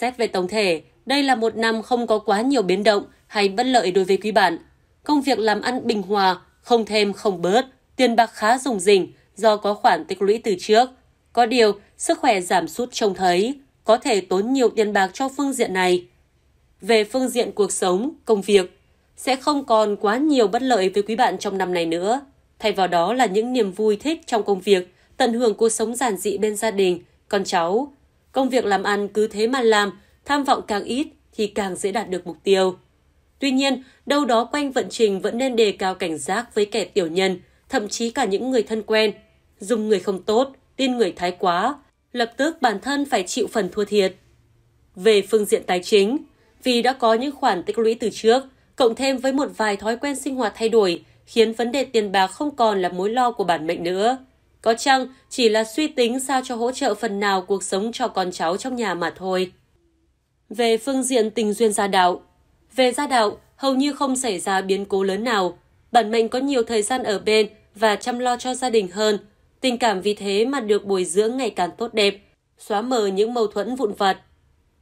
Xét về tổng thể, đây là một năm không có quá nhiều biến động hay bất lợi đối với quý bạn. Công việc làm ăn bình hòa, không thêm không bớt, tiền bạc khá rủng rỉnh do có khoản tích lũy từ trước. Có điều, sức khỏe giảm sút trông thấy, có thể tốn nhiều tiền bạc cho phương diện này. Về phương diện cuộc sống, công việc, sẽ không còn quá nhiều bất lợi với quý bạn trong năm này nữa. Thay vào đó là những niềm vui thích trong công việc, tận hưởng cuộc sống giản dị bên gia đình, con cháu, Công việc làm ăn cứ thế mà làm, tham vọng càng ít thì càng dễ đạt được mục tiêu. Tuy nhiên, đâu đó quanh vận trình vẫn nên đề cao cảnh giác với kẻ tiểu nhân, thậm chí cả những người thân quen. Dùng người không tốt, tin người thái quá, lập tức bản thân phải chịu phần thua thiệt. Về phương diện tài chính, vì đã có những khoản tích lũy từ trước, cộng thêm với một vài thói quen sinh hoạt thay đổi, khiến vấn đề tiền bạc không còn là mối lo của bản mệnh nữa. Có chăng chỉ là suy tính sao cho hỗ trợ phần nào cuộc sống cho con cháu trong nhà mà thôi. Về phương diện tình duyên gia đạo, về gia đạo hầu như không xảy ra biến cố lớn nào. Bản mệnh có nhiều thời gian ở bên và chăm lo cho gia đình hơn. Tình cảm vì thế mà được bồi dưỡng ngày càng tốt đẹp, xóa mờ những mâu thuẫn vụn vặt.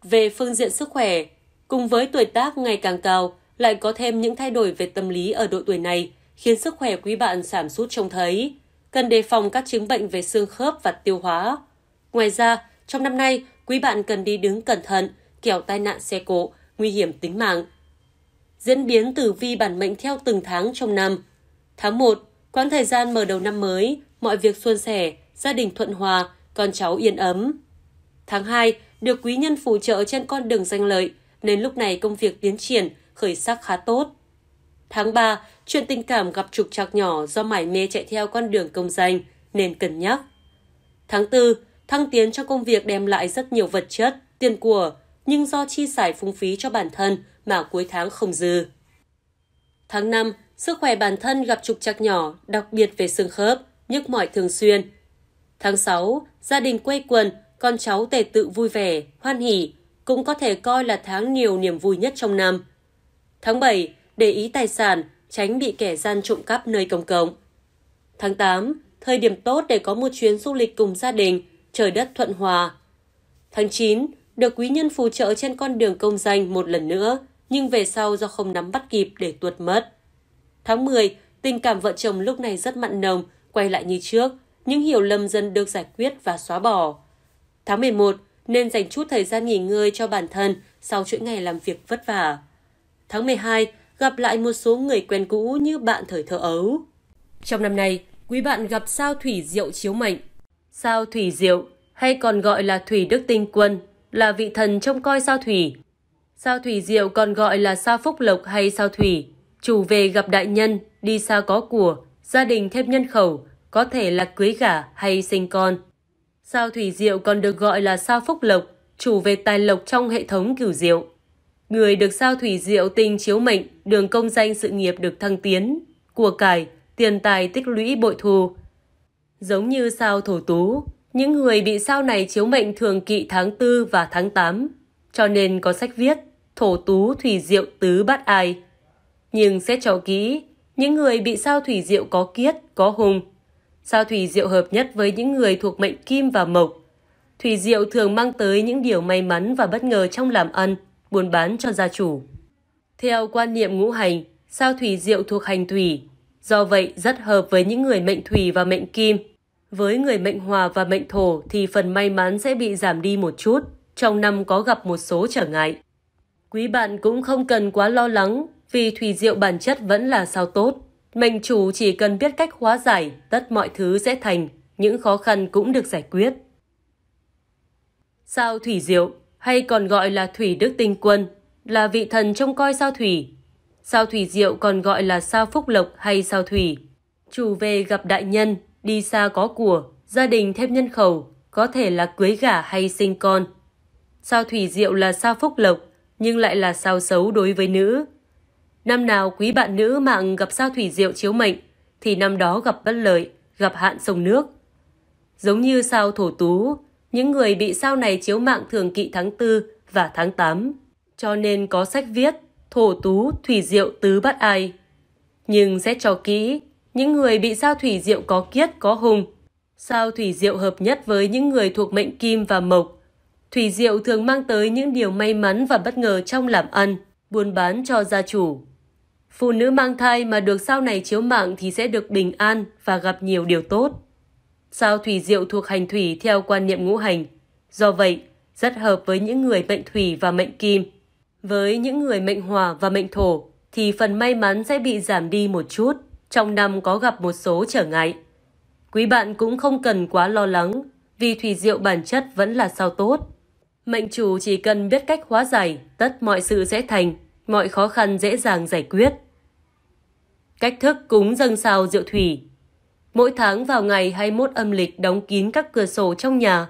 Về phương diện sức khỏe, cùng với tuổi tác ngày càng cao, lại có thêm những thay đổi về tâm lý ở độ tuổi này, khiến sức khỏe quý bạn giảm sút trông thấy cần đề phòng các chứng bệnh về xương khớp và tiêu hóa. Ngoài ra, trong năm nay, quý bạn cần đi đứng cẩn thận, kẻo tai nạn xe cộ, nguy hiểm tính mạng. Diễn biến tử vi bản mệnh theo từng tháng trong năm. Tháng 1, quãng thời gian mở đầu năm mới, mọi việc suôn sẻ, gia đình thuận hòa, con cháu yên ấm. Tháng 2, được quý nhân phù trợ trên con đường danh lợi, nên lúc này công việc tiến triển, khởi sắc khá tốt. Tháng 3, chuyện tình cảm gặp trục trặc nhỏ do mải mê chạy theo con đường công danh nên cân nhắc. Tháng 4, thăng tiến trong công việc đem lại rất nhiều vật chất, tiền của, nhưng do chi xài phung phí cho bản thân mà cuối tháng không dư. Tháng 5, sức khỏe bản thân gặp trục trặc nhỏ, đặc biệt về xương khớp, nhức mỏi thường xuyên. Tháng 6, gia đình quây quần, con cháu tề tự vui vẻ, hoan hỉ, cũng có thể coi là tháng nhiều niềm vui nhất trong năm. Tháng 7, để ý tài sản, tránh bị kẻ gian trộm cắp nơi công cộng. Tháng 8, thời điểm tốt để có một chuyến du lịch cùng gia đình, trời đất thuận hòa. Tháng 9, được quý nhân phù trợ trên con đường công danh một lần nữa, nhưng về sau do không nắm bắt kịp để tuột mất. Tháng 10, tình cảm vợ chồng lúc này rất mặn nồng, quay lại như trước, những hiểu lầm dần được giải quyết và xóa bỏ. Tháng 11, nên dành chút thời gian nghỉ ngơi cho bản thân sau chuỗi ngày làm việc vất vả. Tháng 12, gặp lại một số người quen cũ như bạn thời thơ ấu. Trong năm nay, quý bạn gặp sao thủy diệu chiếu mệnh. Sao thủy diệu hay còn gọi là thủy đức tinh quân là vị thần trông coi sao thủy. Sao thủy diệu còn gọi là sao phúc lộc hay sao thủy. Chủ về gặp đại nhân, đi xa có của, gia đình thêm nhân khẩu, có thể là cưới gả hay sinh con. Sao thủy diệu còn được gọi là sao phúc lộc, chủ về tài lộc trong hệ thống cửu diệu người được sao thủy diệu tinh chiếu mệnh, đường công danh sự nghiệp được thăng tiến, của cải, tiền tài tích lũy bội thù. Giống như sao thổ tú, những người bị sao này chiếu mệnh thường kỵ tháng 4 và tháng 8, cho nên có sách viết Thổ tú thủy diệu tứ bắt ai. Nhưng xét cho kỹ, những người bị sao thủy diệu có kiết, có hùng. Sao thủy diệu hợp nhất với những người thuộc mệnh kim và mộc. Thủy diệu thường mang tới những điều may mắn và bất ngờ trong làm ăn – buôn bán cho gia chủ. Theo quan niệm ngũ hành, sao thủy diệu thuộc hành thủy, do vậy rất hợp với những người mệnh thủy và mệnh kim. Với người mệnh hòa và mệnh thổ thì phần may mắn sẽ bị giảm đi một chút, trong năm có gặp một số trở ngại. Quý bạn cũng không cần quá lo lắng vì thủy diệu bản chất vẫn là sao tốt. Mệnh chủ chỉ cần biết cách hóa giải, tất mọi thứ sẽ thành, những khó khăn cũng được giải quyết. Sao thủy diệu hay còn gọi là Thủy Đức Tinh Quân, là vị thần trông coi sao thủy. Sao thủy diệu còn gọi là sao phúc lộc hay sao thủy. Chủ về gặp đại nhân, đi xa có của, gia đình thêm nhân khẩu, có thể là cưới gả hay sinh con. Sao thủy diệu là sao phúc lộc, nhưng lại là sao xấu đối với nữ. Năm nào quý bạn nữ mạng gặp sao thủy diệu chiếu mệnh, thì năm đó gặp bất lợi, gặp hạn sông nước. Giống như sao thổ tú, những người bị sao này chiếu mạng thường kỵ tháng 4 và tháng 8. Cho nên có sách viết Thổ Tú Thủy Diệu Tứ bắt Ai. Nhưng xét cho kỹ, những người bị sao Thủy Diệu có kiết có hùng. Sao Thủy Diệu hợp nhất với những người thuộc mệnh Kim và Mộc. Thủy Diệu thường mang tới những điều may mắn và bất ngờ trong làm ăn, buôn bán cho gia chủ. Phụ nữ mang thai mà được sao này chiếu mạng thì sẽ được bình an và gặp nhiều điều tốt. Sao thủy diệu thuộc hành thủy theo quan niệm ngũ hành. Do vậy, rất hợp với những người mệnh thủy và mệnh kim. Với những người mệnh hỏa và mệnh thổ thì phần may mắn sẽ bị giảm đi một chút, trong năm có gặp một số trở ngại. Quý bạn cũng không cần quá lo lắng vì thủy diệu bản chất vẫn là sao tốt. Mệnh chủ chỉ cần biết cách hóa giải, tất mọi sự sẽ thành, mọi khó khăn dễ dàng giải quyết. Cách thức cúng dâng sao diệu thủy Mỗi tháng vào ngày 21 âm lịch đóng kín các cửa sổ trong nhà,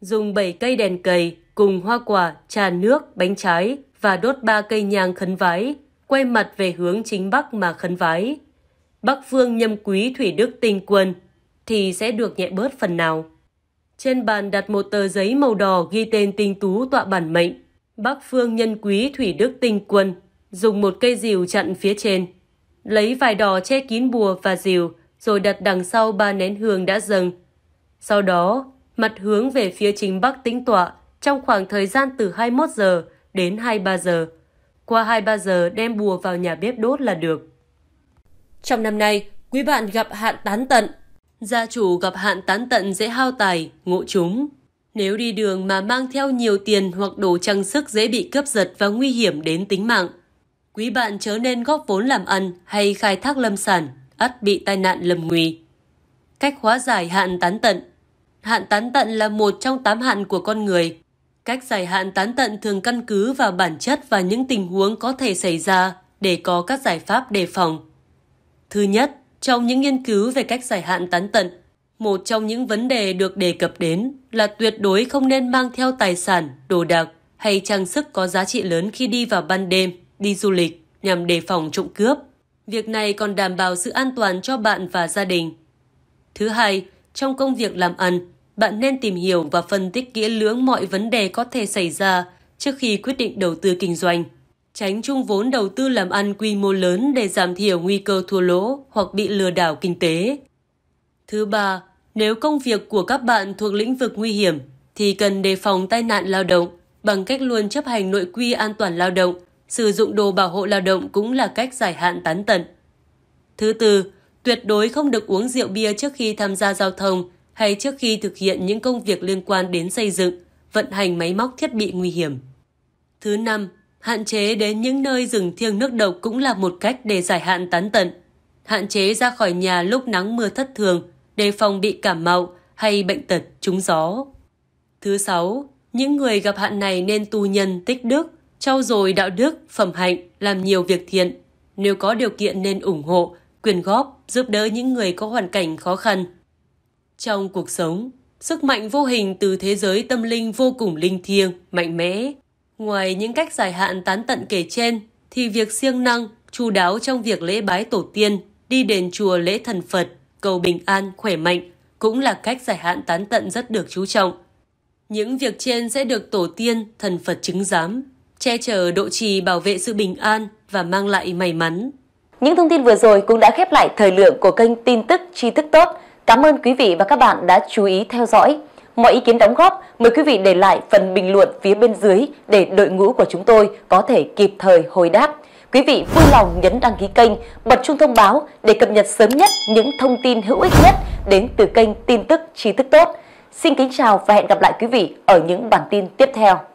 dùng 7 cây đèn cầy cùng hoa quả, trà nước, bánh trái và đốt 3 cây nhang khấn vái, quay mặt về hướng chính Bắc mà khấn vái. Bắc phương nhâm quý thủy đức tinh quân thì sẽ được nhẹ bớt phần nào. Trên bàn đặt một tờ giấy màu đỏ ghi tên tinh tú tọa bản mệnh. Bắc phương nhân quý thủy đức tinh quân, dùng một cây rìu chặn phía trên. Lấy vải đỏ che kín bùa và rìu rồi đặt đằng sau ba nén hương đã dâng. Sau đó, mặt hướng về phía chính bắc tĩnh tọa trong khoảng thời gian từ 21 giờ đến 23 giờ. Qua 23 giờ đem bùa vào nhà bếp đốt là được. Trong năm nay, quý bạn gặp hạn tán tận. Gia chủ gặp hạn tán tận dễ hao tài, ngộ chúng. Nếu đi đường mà mang theo nhiều tiền hoặc đồ trang sức dễ bị cướp giật và nguy hiểm đến tính mạng. Quý bạn chớ nên góp vốn làm ăn hay khai thác lâm sản, ắt bị tai nạn lầm nguy. Cách hóa giải hạn tán tận Hạn tán tận là một trong tám hạn của con người. Cách giải hạn tán tận thường căn cứ vào bản chất và những tình huống có thể xảy ra để có các giải pháp đề phòng. Thứ nhất, trong những nghiên cứu về cách giải hạn tán tận, một trong những vấn đề được đề cập đến là tuyệt đối không nên mang theo tài sản, đồ đạc hay trang sức có giá trị lớn khi đi vào ban đêm, đi du lịch nhằm đề phòng trộm cướp. Việc này còn đảm bảo sự an toàn cho bạn và gia đình. Thứ hai, trong công việc làm ăn, bạn nên tìm hiểu và phân tích kỹ lưỡng mọi vấn đề có thể xảy ra trước khi quyết định đầu tư kinh doanh. Tránh chung vốn đầu tư làm ăn quy mô lớn để giảm thiểu nguy cơ thua lỗ hoặc bị lừa đảo kinh tế. Thứ ba, nếu công việc của các bạn thuộc lĩnh vực nguy hiểm thì cần đề phòng tai nạn lao động bằng cách luôn chấp hành nội quy an toàn lao động Sử dụng đồ bảo hộ lao động cũng là cách giải hạn tán tận. Thứ tư, tuyệt đối không được uống rượu bia trước khi tham gia giao thông hay trước khi thực hiện những công việc liên quan đến xây dựng, vận hành máy móc thiết bị nguy hiểm. Thứ năm, hạn chế đến những nơi rừng thiêng nước độc cũng là một cách để giải hạn tán tận. Hạn chế ra khỏi nhà lúc nắng mưa thất thường, đề phòng bị cảm mạo hay bệnh tật trúng gió. Thứ sáu, những người gặp hạn này nên tu nhân tích đức, trau dồi đạo đức, phẩm hạnh, làm nhiều việc thiện. Nếu có điều kiện nên ủng hộ, quyền góp, giúp đỡ những người có hoàn cảnh khó khăn. Trong cuộc sống, sức mạnh vô hình từ thế giới tâm linh vô cùng linh thiêng, mạnh mẽ. Ngoài những cách giải hạn tán tận kể trên, thì việc siêng năng, chú đáo trong việc lễ bái tổ tiên, đi đền chùa lễ thần Phật, cầu bình an, khỏe mạnh cũng là cách giải hạn tán tận rất được chú trọng. Những việc trên sẽ được tổ tiên, thần Phật chứng giám, che chở độ trì bảo vệ sự bình an và mang lại may mắn. Những thông tin vừa rồi cũng đã khép lại thời lượng của kênh tin tức tri thức tốt. Cảm ơn quý vị và các bạn đã chú ý theo dõi. Mọi ý kiến đóng góp, mời quý vị để lại phần bình luận phía bên dưới để đội ngũ của chúng tôi có thể kịp thời hồi đáp. Quý vị vui lòng nhấn đăng ký kênh, bật chuông thông báo để cập nhật sớm nhất những thông tin hữu ích nhất đến từ kênh tin tức tri thức tốt. Xin kính chào và hẹn gặp lại quý vị ở những bản tin tiếp theo.